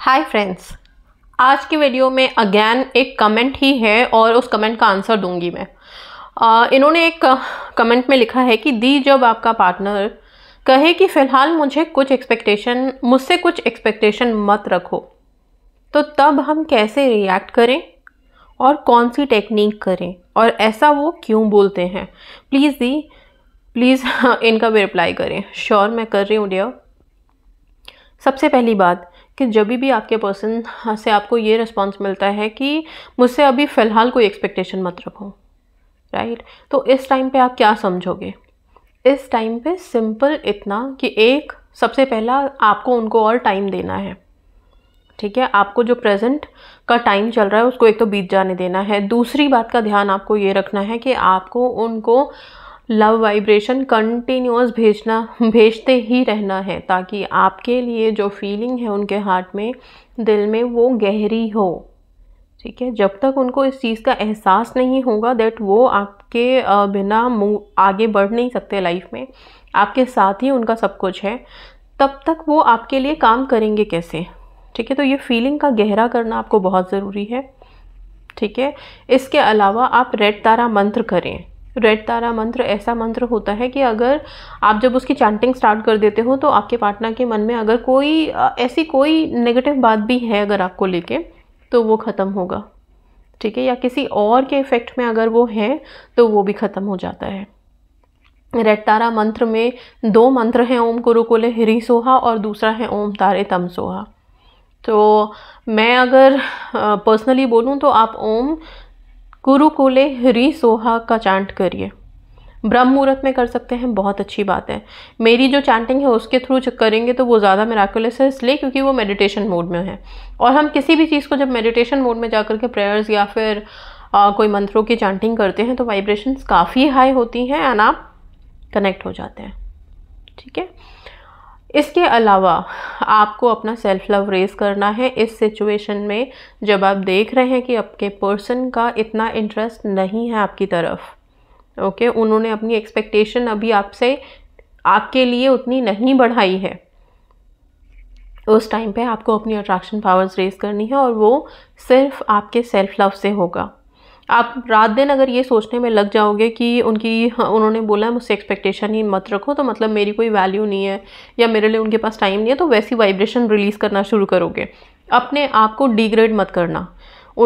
hi friends आज की video में अगैन एक कमेंट ही है और उस कमेंट का आंसर दूंगी मैं आ, इन्होंने एक कमेंट में लिखा है कि दी जब आपका पार्टनर कहे कि फ़िलहाल मुझे कुछ एक्सपेक्टेशन मुझसे कुछ एक्सपेक्टेशन मत रखो तो तब हम कैसे रिएक्ट करें और कौन सी टेक्निक करें और ऐसा वो क्यों बोलते हैं प्लीज़ दी प्लीज़ इनका भी रिप्लाई करें श्योर मैं कर रही हूँ डियर सबसे पहली बात कि जब भी आपके पर्सन से आपको ये रिस्पॉन्स मिलता है कि मुझसे अभी फ़िलहाल कोई एक्सपेक्टेशन मत रखो राइट तो इस टाइम पे आप क्या समझोगे इस टाइम पे सिंपल इतना कि एक सबसे पहला आपको उनको और टाइम देना है ठीक है आपको जो प्रेजेंट का टाइम चल रहा है उसको एक तो बीत जाने देना है दूसरी बात का ध्यान आपको ये रखना है कि आपको उनको लव वाइब्रेशन कंटिन्यूस भेजना भेजते ही रहना है ताकि आपके लिए जो फीलिंग है उनके हार्ट में दिल में वो गहरी हो ठीक है जब तक उनको इस चीज़ का एहसास नहीं होगा दैट वो आपके बिना आगे बढ़ नहीं सकते लाइफ में आपके साथ ही उनका सब कुछ है तब तक वो आपके लिए काम करेंगे कैसे ठीक है तो ये फीलिंग का गहरा करना आपको बहुत ज़रूरी है ठीक है इसके अलावा आप रेड तारा मंत्र करें रेड तारा मंत्र ऐसा मंत्र होता है कि अगर आप जब उसकी चैंटिंग स्टार्ट कर देते हो तो आपके पार्टनर के मन में अगर कोई ऐसी कोई नेगेटिव बात भी है अगर आपको लेके तो वो ख़त्म होगा ठीक है या किसी और के इफ़ेक्ट में अगर वो है तो वो भी ख़त्म हो जाता है रेड तारा मंत्र में दो मंत्र हैं ओम गुरुकुल हिरी सोहा और दूसरा है ओम तारे तम सोहा तो मैं अगर पर्सनली बोलूँ तो आप ओम कुरुकुले हरी सोहा का चांट करिए ब्रह्म मुहूर्त में कर सकते हैं बहुत अच्छी बात है मेरी जो चैंटिंग है उसके थ्रू जब करेंगे तो वो ज़्यादा मेराकुलस है इसलिए क्योंकि वो मेडिटेशन मोड में है और हम किसी भी चीज़ को जब मेडिटेशन मोड में जा के प्रेयर्स या फिर आ, कोई मंत्रों की चैंटिंग करते हैं तो वाइब्रेशंस काफ़ी हाई होती हैं एंड आप कनेक्ट हो जाते हैं ठीक है इसके अलावा आपको अपना सेल्फ लव रेज़ करना है इस सिचुएशन में जब आप देख रहे हैं कि आपके पर्सन का इतना इंटरेस्ट नहीं है आपकी तरफ ओके उन्होंने अपनी एक्सपेक्टेशन अभी आपसे आपके लिए उतनी नहीं बढ़ाई है उस टाइम पे आपको अपनी अट्रैक्शन पावर्स रेज़ करनी है और वो सिर्फ आपके सेल्फ लव से होगा आप रात दिन अगर ये सोचने में लग जाओगे कि उनकी हाँ, उन्होंने बोला है मुझसे एक्सपेक्टेशन ही मत रखो तो मतलब मेरी कोई वैल्यू नहीं है या मेरे लिए उनके पास टाइम नहीं है तो वैसी वाइब्रेशन रिलीज़ करना शुरू करोगे अपने आप को डिग्रेड मत करना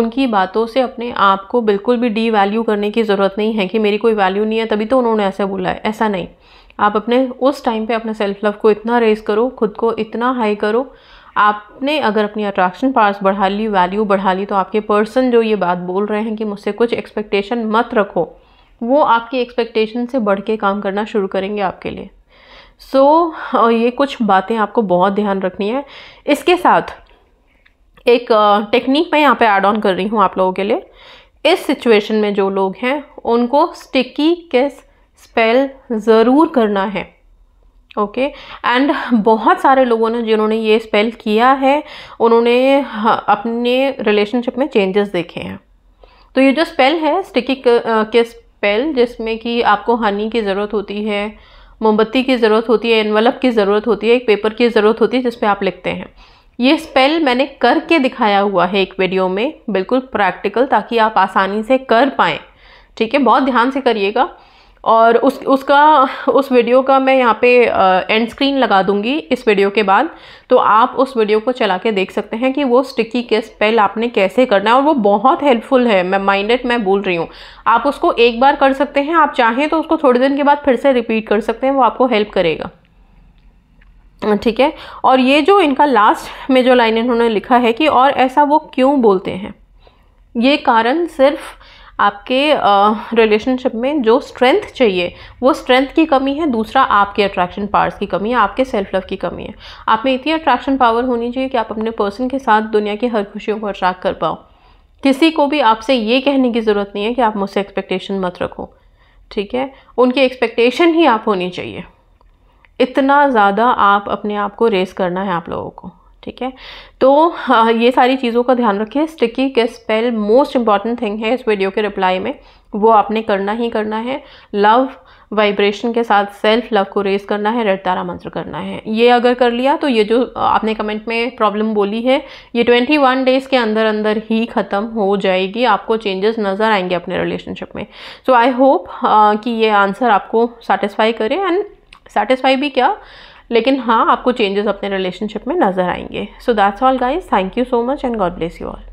उनकी बातों से अपने आप को बिल्कुल भी डी वैल्यू करने की ज़रूरत नहीं है कि मेरी कोई वैल्यू नहीं है तभी तो उन्होंने ऐसा बोला है ऐसा नहीं आप अपने उस टाइम पे अपने सेल्फ लव को इतना रेज करो खुद को इतना हाई करो आपने अगर अपनी अट्रैक्शन पार्स बढ़ा ली वैल्यू बढ़ा ली तो आपके पर्सन जो ये बात बोल रहे हैं कि मुझसे कुछ एक्सपेक्टेशन मत रखो वो आपकी एक्सपेक्टेशन से बढ़ के काम करना शुरू करेंगे आपके लिए सो so, ये कुछ बातें आपको बहुत ध्यान रखनी है इसके साथ एक टेक्निक मैं यहाँ पे ऐड ऑन कर रही हूँ आप लोगों के लिए इस सिचुएशन में जो लोग हैं उनको स्टिकी किस स्पेल ज़रूर करना है ओके एंड बहुत सारे लोगों ने जिन्होंने ये स्पेल किया है उन्होंने हाँ, अपने रिलेशनशिप में चेंजेस देखे हैं तो ये जो स्पेल है स्टिकी के स्पेल जिसमें कि आपको हनी की ज़रूरत होती है मोमबत्ती की ज़रूरत होती है इन्वलप की ज़रूरत होती है एक पेपर की ज़रूरत होती है जिसपे आप लिखते हैं ये स्पेल मैंने करके दिखाया हुआ है एक वीडियो में बिल्कुल प्रैक्टिकल ताकि आप आसानी से कर पाएँ ठीक है बहुत ध्यान से करिएगा और उस उसका उस वीडियो का मैं यहाँ पे एंड स्क्रीन लगा दूँगी इस वीडियो के बाद तो आप उस वीडियो को चला के देख सकते हैं कि वो स्टिकी के स्पेल आपने कैसे करना है और वो बहुत हेल्पफुल है मैं माइंडेड मैं बोल रही हूँ आप उसको एक बार कर सकते हैं आप चाहें तो उसको थोड़े दिन के बाद फिर से रिपीट कर सकते हैं वो आपको हेल्प करेगा ठीक है और ये जो इनका लास्ट में जो लाइन इन्होंने लिखा है कि और ऐसा वो क्यों बोलते हैं ये कारण सिर्फ़ आपके रिलेशनशिप में जो स्ट्रेंथ चाहिए वो स्ट्रेंथ की कमी है दूसरा आपके अट्रैक्शन पावर्स की कमी है आपके सेल्फ लव की कमी है आप में इतनी अट्रैक्शन पावर होनी चाहिए कि आप अपने पर्सन के साथ दुनिया की हर खुशियों को अट्रैक्ट कर पाओ किसी को भी आपसे ये कहने की ज़रूरत नहीं है कि आप मुझसे एक्सपेक्टेशन मत रखो ठीक है उनकी एक्सपेक्टेशन ही आप होनी चाहिए इतना ज़्यादा आप अपने आप को रेस करना है आप लोगों को ठीक है तो हाँ, ये सारी चीज़ों का ध्यान रखिए स्टिकी के स्पेल मोस्ट इंपॉर्टेंट थिंग है इस वीडियो के रिप्लाई में वो आपने करना ही करना है लव वाइब्रेशन के साथ सेल्फ लव को रेज करना है रेड तारा मंत्र करना है ये अगर कर लिया तो ये जो आपने कमेंट में प्रॉब्लम बोली है ये 21 डेज़ के अंदर अंदर ही ख़त्म हो जाएगी आपको चेंजेस नज़र आएंगे अपने रिलेशनशिप में सो आई होप कि ये आंसर आपको सेटिस्फाई करे एंड सेटिस्फाई भी क्या लेकिन हाँ आपको चेंजेस अपने रिलेशनशिप में नज़र आएंगे so that's all guys thank you so much and God bless you all